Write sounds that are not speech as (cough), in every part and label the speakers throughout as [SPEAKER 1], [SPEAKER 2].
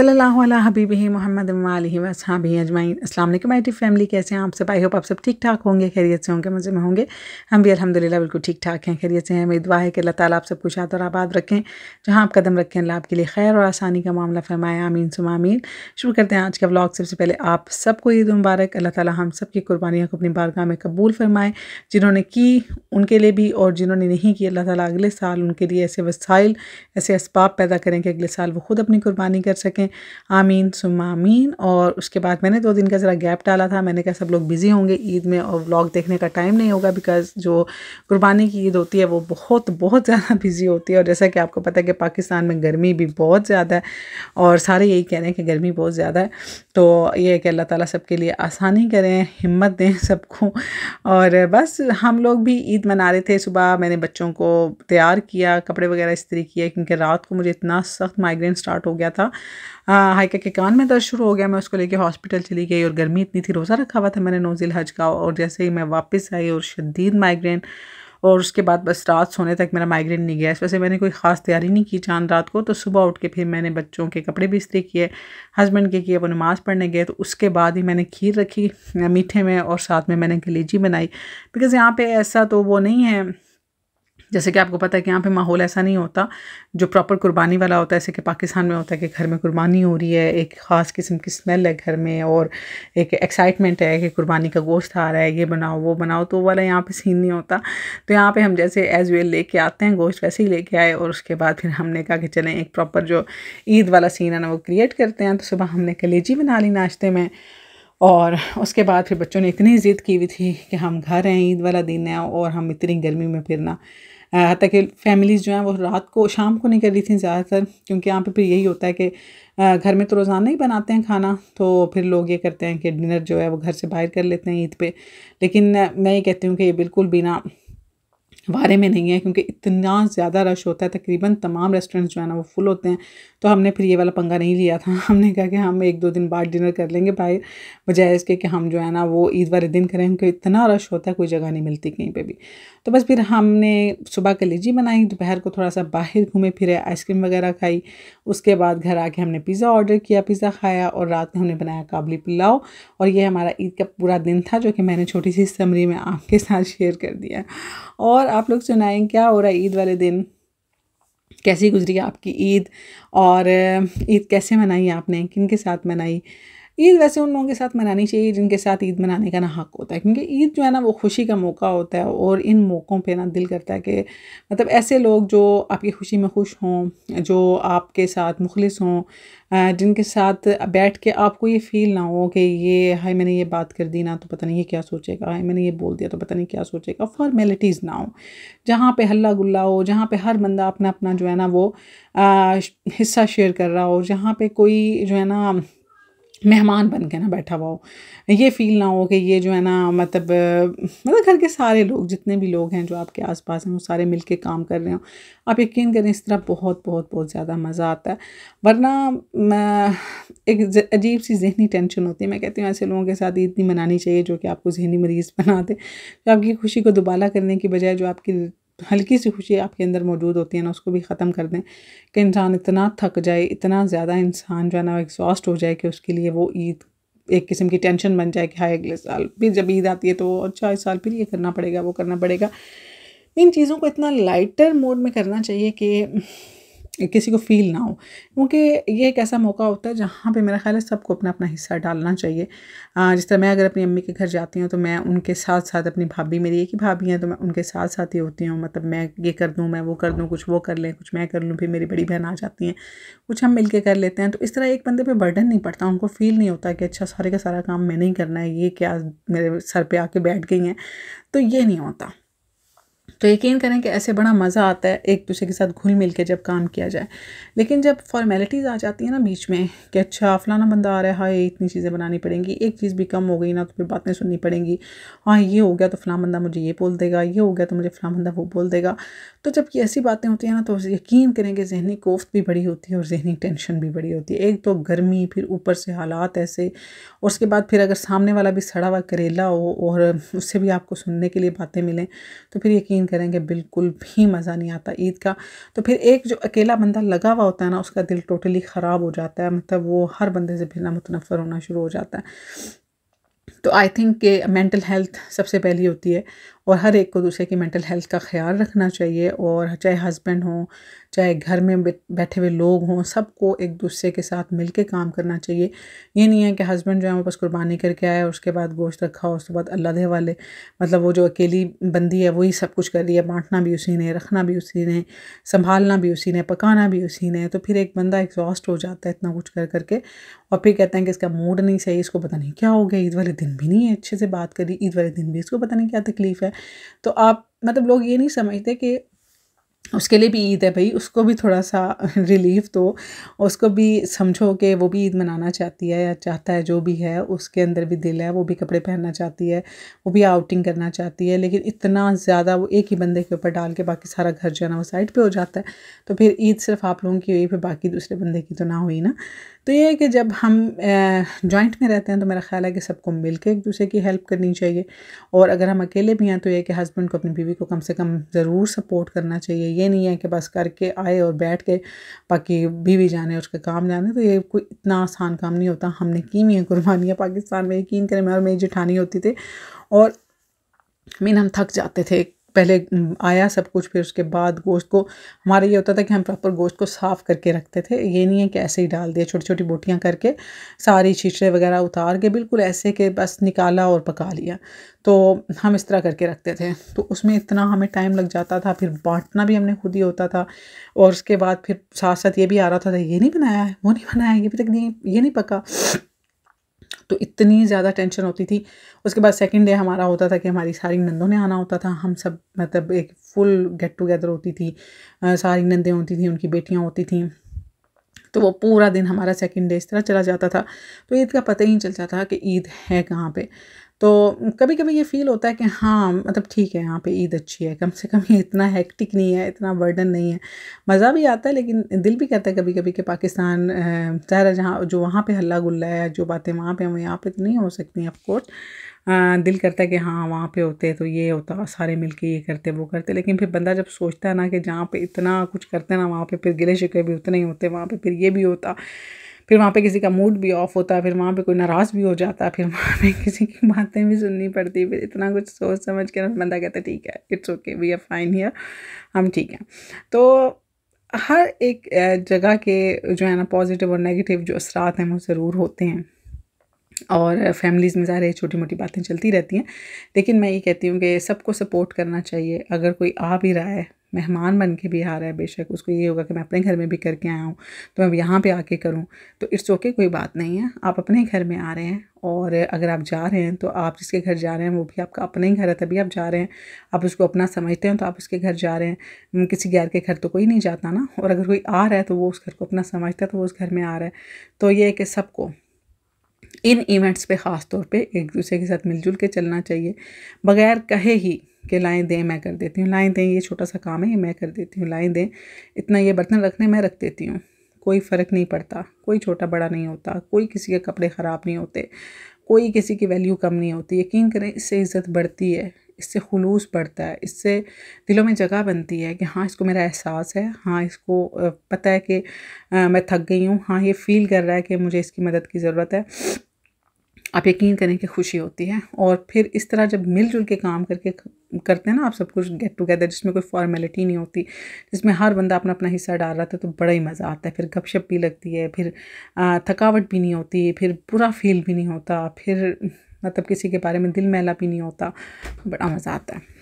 [SPEAKER 1] अला हबीब मोहम्मद वसहाबी अजमाइन अस्सलाम वालेकुम माई फैमिली कैसे हैं आप सब आई होप आप सब ठीक ठाक होंगे खैरियत से होंगे मज़े में होंगे हम भी अल्हम्दुलिल्लाह बिल्कुल ठीक ठाक हैं खैरियत से हैं मेरी दुआ है कि अल्लाह ताला आप सब शाद और आबाद रखें जहाँ आप कदम रखें अल्लाह आपके लिए खैर और आसानी का मामला फरमाए आमीन सुमामीन शुरू करते हैं आज का ब्लॉग सबसे पहले आप सबको ईद मुबारक अल्लाह ताली हम सब की कुर्बानियों को अपनी बारगाह में कबूल फरमाए जिन्होंने की उनके लिए भी और जिन्होंने नहीं की अल्लाह ताली अगले साल उनके लिए ऐसे वसाइल ऐसे इसबाब पैदा करें कि अगले साल वो खुद अपनी कुर्बानी कर सकें सकें आमीन सुम आमीन और उसके बाद मैंने दो दिन का ज़रा गैप डाला था मैंने कहा सब लोग बिज़ी होंगे ईद में और व्लॉग देखने का टाइम नहीं होगा बिकॉज़ जो कुर्बानी की ईद होती है वो बहुत बहुत (laughs) ज़्यादा बिज़ी होती है और जैसा कि आपको पता है कि पाकिस्तान में गर्मी भी बहुत ज़्यादा है और सारे यही कह रहे हैं कि गर्मी बहुत ज़्यादा है तो ये है कि अल्लाह सब सबके लिए आसानी करें हिम्मत दें (laughs) सबको और बस हम लोग भी ईद मना रहे थे सुबह मैंने बच्चों को तैयार किया कपड़े वगैरह इस्त्री किए क्योंकि रात को मुझे इतना सख्त माइग्रेन स्टार्ट हो गया था हाइका के कान में दर्द शुरू हो गया मैं उसको लेके हॉस्पिटल चली गई और गर्मी इतनी थी रोज़ा रखा हुआ था मैंने नोजिल हज का और जैसे ही मैं वापस आई और शदीद माइग्रेन और उसके बाद बस रात सोने तक मेरा माइग्रेन नहीं गया इस वैसे मैंने कोई ख़ास तैयारी नहीं की चांद रात को तो सुबह उठ के फिर मैंने बच्चों के कपड़े भी इस्त्री किए हस्बैंड के किए वो नमाज़ पढ़ने गए तो उसके बाद ही मैंने खीर रखी मीठे में और साथ में मैंने कलेजी बनाई बिकॉज़ यहाँ पे ऐसा तो वो नहीं है जैसे कि आपको पता है कि यहाँ पे माहौल ऐसा नहीं होता जो प्रॉपर कुर्बानी वाला होता है जैसे कि पाकिस्तान में होता है कि घर में कुर्बानी हो रही है एक ख़ास किस्म की स्मेल है घर में और एक एक्साइटमेंट है कि कुर्बानी का गोश्त आ रहा है ये बनाओ वो बनाओ तो वाला यहाँ पर सीन नहीं होता तो यहाँ पर हम जैसे एज़ वेल लेके आते हैं गोश्त वैसे ही लेके आए और उसके बाद फिर हमने कहा कि चलें एक प्रॉपर जो ईद वाला सीन है ना वो क्रिएट करते हैं तो सुबह हमने कलेजी बना ली नाश्ते में और उसके बाद फिर बच्चों ने इतनी ज़िद की हुई थी कि हम घर हैं ईद वाला दिन है और हम इतनी गर्मी में फिरना हती कि फैमिलीज़ जो हैं वो रात को शाम को नहीं कर रही थी ज़्यादातर क्योंकि यहाँ पे फिर यही होता है कि घर में तो रोज़ाना ही बनाते हैं खाना तो फिर लोग ये करते हैं कि डिनर जो है वो घर से बाहर कर लेते हैं ईद पे लेकिन मैं ये कहती हूँ कि ये बिल्कुल बिना बारे में नहीं है क्योंकि इतना ज़्यादा रश होता है तकरीबन तमाम रेस्टोरेंट्स जो है ना वो फुल होते हैं तो हमने फिर ये वाला पंगा नहीं लिया था (laughs) हमने कहा कि हम एक दो दिन बाद डिनर कर लेंगे भाई बजाय इसके कि हम जो है ना वो ईद वाले दिन करें क्योंकि इतना रश होता है कोई जगह नहीं मिलती कहीं पर भी तो बस फिर हमने सुबह कलेजी बनाई दोपहर को थोड़ा सा बाहर घूमे फिरे आइसक्रीम वगैरह खाई उसके बाद घर आके हमने पिज़्ज़ा ऑर्डर किया पिज़्ज़ा खाया और रात में हमने बनाया काबली पुलाव और ये हमारा ईद का पूरा दिन था जो कि मैंने छोटी सी समरी में आपके साथ शेयर कर दिया और आप लोग सुनाएं क्या हो रहा है ईद वाले दिन कैसी गुजरी आपकी ईद और ईद कैसे मनाई आपने किन के साथ मनाई ईद वैसे उन लोगों के साथ मनानी चाहिए जिनके साथ ईद मनाने का ना हक होता है क्योंकि ईद जो है ना वो खुशी का मौका होता है और इन मौक़ों पे ना दिल करता है कि मतलब ऐसे लोग जो आपकी खुशी में खुश हों जो आपके साथ मुखलिस हों जिनके साथ बैठ के आपको ये फ़ील ना हो कि ये हाय मैंने ये बात कर दी ना तो पता नहीं ये क्या सोचेगा हाय मैंने ये बोल दिया तो पता नहीं क्या सोचेगा फॉर्मेलिटीज़ ना हो जहाँ पे हल्ला गुल्ला हो जहाँ पे हर बंदा अपना अपना जो है ना वो आ, हिस्सा शेयर कर रहा हो जहाँ पे कोई जो है ना मेहमान बन के ना बैठा हुआ हो ये फील ना हो कि ये जो है ना मतलब मतलब घर के सारे लोग जितने भी लोग हैं जो आपके आसपास हैं वो सारे मिल के काम कर रहे हो आप यकीन करें इस तरह बहुत बहुत बहुत ज़्यादा मज़ा आता है वरना एक अजीब सी जहनी टेंशन होती है मैं कहती हूँ ऐसे लोगों के साथ ईद नहीं मनानी चाहिए जो कि आपको जहनी मरीज़ बना दे जो आपकी खुशी को दुबाला करने की बजाय जो आपकी हल्की सी खुशी आपके अंदर मौजूद होती है ना उसको भी ख़त्म कर दें कि इंसान इतना थक जाए इतना ज़्यादा इंसान जो है ना एग्जॉस्ट हो जाए कि उसके लिए वो ईद एक किस्म की टेंशन बन जाए कि हाँ अगले साल फिर जब ईद आती है तो अच्छा इस साल फिर ये करना पड़ेगा वो करना पड़ेगा इन चीज़ों को इतना लाइटर मोड में करना चाहिए कि किसी को फील ना हो क्योंकि ये एक ऐसा मौका होता है जहाँ पे मेरा ख्याल है सबको अपना अपना हिस्सा डालना चाहिए जिस तरह मैं अगर अपनी अम्मी के घर जाती हूँ तो मैं उनके साथ साथ अपनी भाभी मेरी एक ही भाभी हैं तो मैं उनके साथ साथ ही होती हूँ मतलब मैं ये कर दूँ मैं वो कर दूँ कुछ वो कर लें कुछ मैं कर लूँ फिर मेरी बड़ी बहन आ जाती हैं कुछ हम मिल कर लेते हैं तो इस तरह एक बंदे पर बर्डन नहीं पड़ता उनको फील नहीं होता कि अच्छा सारे का सारा काम मैंने ही करना है ये क्या मेरे सर पर आके बैठ गई हैं तो ये नहीं होता तो यकीन करें कि ऐसे बड़ा मज़ा आता है एक दूसरे के साथ घुल मिल के जब काम किया जाए लेकिन जब फॉर्मेलिटीज़ आ जाती है ना बीच में कि अच्छा फलाना बंदा आ रहा है हाँ इतनी चीज़ें बनानी पड़ेंगी एक चीज़ भी कम हो गई ना तो फिर बातें सुननी पड़ेंगी हाँ ये हो गया तो फलाना बंदा मुझे ये बोल देगा ये हो गया तो मुझे फलाना बंदा वो बोल देगा तो जब ये ऐसी बातें होती हैं ना तो यकीन करें कि जहनी कोफ्त भी बड़ी होती है और जहनी टेंशन भी बड़ी होती है एक तो गर्मी फिर ऊपर से हालात ऐसे और उसके बाद फिर अगर सामने वाला भी सड़ा हुआ करेला हो और उससे भी आपको सुनने के लिए बातें मिलें तो फिर यकीन शॉपिंग करेंगे बिल्कुल भी मज़ा नहीं आता ईद का तो फिर एक जो अकेला बंदा लगा हुआ होता है ना उसका दिल टोटली ख़राब हो जाता है मतलब वो हर बंदे से फिर मुतनफ़र होना शुरू हो जाता है तो आई थिंक के मेंटल हेल्थ सबसे पहली होती है और हर एक को दूसरे की मेंटल हेल्थ का ख्याल रखना चाहिए और चाहे हस्बैंड हों चाहे घर में बैठे हुए लोग हों सबको एक दूसरे के साथ मिल के काम करना चाहिए ये नहीं है कि हस्बैंड जो है वो बस कुर्बानी करके आया उसके बाद गोश्त रखा उसके बाद अल्लाह वाले मतलब वो जो अकेली बंदी है वही सब कुछ कर रही है बांटना भी उसी ने रखना भी उसी ने संभालना भी उसी ने पकाना भी उसी ने तो फिर एक बंदा एग्जॉस्ट हो जाता है इतना कुछ कर करके और फिर कहते हैं कि इसका मूड नहीं सही इसको पता नहीं क्या हो गया ईद वाले दिन भी नहीं है अच्छे से बात करी ईद वाले दिन भी इसको पता नहीं क्या तकलीफ़ है तो आप मतलब लोग ये नहीं समझते कि उसके लिए भी ईद है भाई उसको भी थोड़ा सा रिलीफ दो उसको भी समझो कि वो भी ईद मनाना चाहती है या चाहता है जो भी है उसके अंदर भी दिल है वो भी कपड़े पहनना चाहती है वो भी आउटिंग करना चाहती है लेकिन इतना ज़्यादा वो एक ही बंदे के ऊपर डाल के बाकी सारा घर जाना वो साइड पे हो जाता है तो फिर ईद सिर्फ आप लोगों की हुई फिर बाकी दूसरे बंदे की तो ना हुई ना तो ये है कि जब हम जॉइंट में रहते हैं तो मेरा ख्याल है कि सबको मिल एक दूसरे की हेल्प करनी चाहिए और अगर हम अकेले भी हैं तो ये कि हस्बैंड को अपनी बीवी को कम से कम ज़रूर सपोर्ट करना चाहिए ये नहीं है कि बस करके आए और बैठ के बाकी बीवी जाने उसके काम जाने तो ये कोई इतना आसान काम नहीं होता हमने की हुई हैं कुर्बानियाँ पाकिस्तान में यकीन करें मैं और मेरी जिठानी होती थी और मीन हम थक जाते थे पहले आया सब कुछ फिर उसके बाद गोश्त को हमारा ये होता था कि हम प्रॉपर गोश्त को साफ़ करके रखते थे ये नहीं है कि ऐसे ही डाल दिया छोटी छोटी बोटियाँ करके सारी शीशे वगैरह उतार के बिल्कुल ऐसे के बस निकाला और पका लिया तो हम इस तरह करके रखते थे तो उसमें इतना हमें टाइम लग जाता था फिर बांटना भी हमने खुद ही होता था और उसके बाद फिर साथ साथ ये भी आ रहा था ये नहीं बनाया है वो नहीं बनाया ये अभी तक नहीं ये नहीं पका तो इतनी ज़्यादा टेंशन होती थी उसके बाद सेकंड डे हमारा होता था कि हमारी सारी नंदों ने आना होता था हम सब मतलब एक फुल गेट टुगेदर होती थी सारी नंदें होती थी उनकी बेटियाँ होती थी तो वो पूरा दिन हमारा सेकंड डे इस तरह चला जाता था तो ईद का पता ही नहीं चल जाता कि ईद है कहाँ पर तो कभी कभी ये फील होता है कि हाँ मतलब ठीक है यहाँ पे ईद अच्छी है कम से कम ये इतना हेक्टिक नहीं है इतना बर्डन नहीं है मज़ा भी आता है लेकिन दिल भी करता है कभी कभी कि पाकिस्तान सारा जहाँ जो वहाँ पे हल्ला गुल्ला है जो बातें वहाँ पे हम यहाँ पे तो नहीं हो सकती ऑफकोर्स दिल करता है कि हाँ वहाँ पे होते तो ये होता सारे मिल के ये करते वो करते लेकिन फिर बंदा जब सोचता है ना कि जहाँ पे इतना कुछ करते हैं ना वहाँ पे फिर गिले शिके भी उतने ही होते वहाँ पे फिर ये भी होता फिर वहाँ पे किसी का मूड भी ऑफ होता है फिर वहाँ पे कोई नाराज़ भी हो जाता है फिर वहाँ पे किसी की बातें भी सुननी पड़ती फिर इतना कुछ सोच समझ के बंदा कहता है ठीक है it's okay we are fine here हम ठीक हैं तो हर एक जगह के जो है ना पॉजिटिव और नेगेटिव जो असरात हैं वो ज़रूर होते हैं और फैमिलीज़ में ज़ाहिर छोटी मोटी बातें चलती रहती हैं लेकिन मैं ये कहती हूँ कि सबको सपोर्ट करना चाहिए अगर कोई आ भी रहा है मेहमान बन के भी आ रहा है बेशक उसको ये होगा कि मैं अपने घर में भी करके आया हूँ तो मैं यहाँ पे आके करूँ तो इट्स ओके कोई बात नहीं है आप अपने घर में आ रहे हैं और अगर आप जा रहे हैं तो आप जिसके घर जा रहे हैं वो भी आपका अपना ही घर है तभी आप जा रहे हैं आप उसको अपना समझते हैं तो आप उसके घर जा रहे हैं किसी गैर के घर तो कोई नहीं जाता ना और अगर कोई आ रहा है तो वो उस घर को अपना समझता है तो वो उस घर में आ रहा है तो ये है कि सबको इन इवेंट्स पे ख़ास तौर पे एक दूसरे के साथ मिलजुल के चलना चाहिए बगैर कहे ही कि लाएँ दें मैं कर देती हूँ लाएँ दें ये छोटा सा काम है ये मैं कर देती हूँ लाएँ दें इतना ये बर्तन रखने मैं रख देती हूँ कोई फ़र्क नहीं पड़ता कोई छोटा बड़ा नहीं होता कोई किसी के कपड़े ख़राब नहीं होते कोई किसी की वैल्यू कम नहीं होती यकीन करें इससे इज़्ज़त बढ़ती है इससे खलूस बढ़ता है इससे दिलों में जगह बनती है कि हाँ इसको मेरा एहसास है हाँ इसको पता है कि मैं थक गई हूँ हाँ ये फ़ील कर रहा है कि मुझे इसकी मदद की ज़रूरत है आप यकीन करें कि खुशी होती है और फिर इस तरह जब मिलजुल के काम करके करते हैं ना आप सब कुछ गेट टुगेदर जिसमें कोई फॉर्मेलिटी नहीं होती जिसमें हर बंदा अपना अपना हिस्सा डाल रहा था तो बड़ा ही मज़ा आता है फिर गपशप भी लगती है फिर थकावट भी नहीं होती फिर बुरा फील भी नहीं होता फिर मतलब किसी के बारे में दिल मैला भी नहीं होता बड़ा मज़ा आता है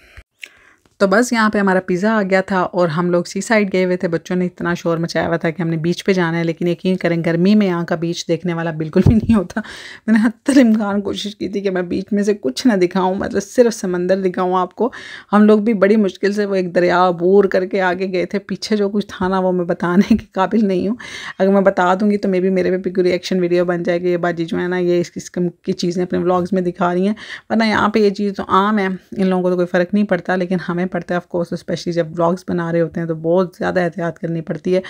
[SPEAKER 1] तो बस यहाँ पे हमारा पिज़्ज़ा आ गया था और हम लोग सी साइड गए हुए थे बच्चों ने इतना शोर मचाया हुआ था कि हमने बीच पे जाना है लेकिन यकीन करें गर्मी में यहाँ का बीच देखने वाला बिल्कुल भी नहीं होता मैंने हतर इमकान कोशिश की थी कि मैं बीच में से कुछ ना दिखाऊँ मतलब सिर्फ समंदर दिखाऊँ आपको हम लोग भी बड़ी मुश्किल से वो एक दरिया बूर करके आगे गए थे पीछे जो कुछ था ना वो मैं बताने के काबिल नहीं हूँ अगर मैं बता दूँगी तो मे भी मेरे पे कोई रिएक्शन वीडियो बन जाएगी ये बाजी जो है ना ये इस किस्म की चीज़ें अपने ब्लॉग्स में दिखा रही हैं वरना यहाँ पर ये चीज़ तो आम है इन लोगों को तो कोई फ़र्क नहीं पड़ता लेकिन हमें पड़ता है ऑफकोर्स स्पेशली जब ब्लॉग्स बना रहे होते हैं तो बहुत ज़्यादा एहतियात करनी पड़ती है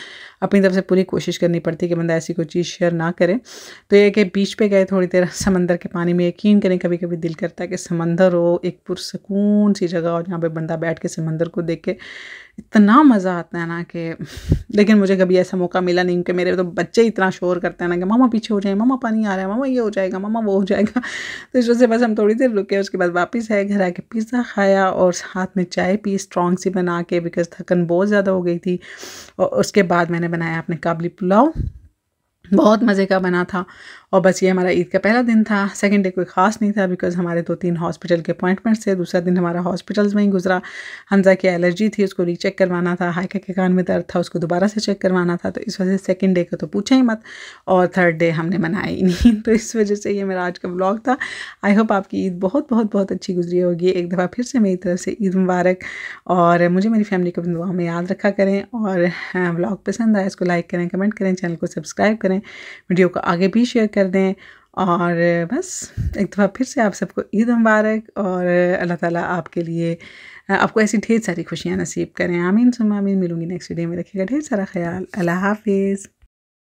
[SPEAKER 1] अपनी तरफ से पूरी कोशिश करनी पड़ती है कि बंदा ऐसी कोई चीज़ शेयर ना करें तो ये कि बीच पे गए थोड़ी देर समंदर के पानी में यकीन करें कभी कभी दिल करता है कि समंदर हो एक पुरसकून सी जगह हो जहाँ पर बंदा बैठ के समंदर को देख के इतना मज़ा आता है ना कि लेकिन मुझे कभी ऐसा मौका मिला नहीं क्योंकि मेरे तो बच्चे इतना शोर करते हैं ना कि मामा पीछे हो जाए मामा पानी आ रहा है मामा ये हो जाएगा मामा वो हो जाएगा तो इस वजह से बस हम थोड़ी देर रुके उसके बाद वापस आए घर आके पिज़्ज़ा खाया और साथ में चाय पी स्ट्रॉन्ग सी बना के बिकॉज थकन बहुत ज़्यादा हो गई थी और उसके बाद मैंने बनाया अपने काबली पुलाव बहुत मज़े का बना था और बस ये हमारा ईद का पहला दिन था सेकेंड डे कोई ख़ास नहीं था बिकॉज़ हमारे दो तीन हॉस्पिटल के अपॉइंटमेंट्स थे दूसरा दिन हमारा हॉस्पिटल्स में ही गुजरा हमजा की एलर्जी थी उसको रीचेक करवाना था हाइका के कान में दर्द था उसको दोबारा से चेक करवाना था तो इस वजह से सेकेंड डे को तो पूछा ही मत और थर्ड डे हमने मनाया ही नहीं (laughs) तो इस वजह से ये मेरा आज का ब्लॉग था आई होप आपकी ईद बहुत बहुत बहुत अच्छी गुजरी होगी एक दफ़ा फिर से मेरी तरफ से ईद मुबारक और मुझे मेरी फैमिली को अपनी दुआ में याद रखा करें और ब्लॉग हाँ, पसंद आए इसको लाइक करें कमेंट करें चैनल को सब्सक्राइब करें वीडियो को आगे भी शेयर करें कर दें और बस एक दफ़ा फिर से आप सबको ईद मुबारक और अल्लाह ताला आपके लिए आपको ऐसी ढेर सारी खुशियाँ नसीब करें आमीन सुमा आमीन मिलूंगी नेक्स्ट वीडियो में रखिएगा ढेर सारा ख्याल अल्लाह हाफिज़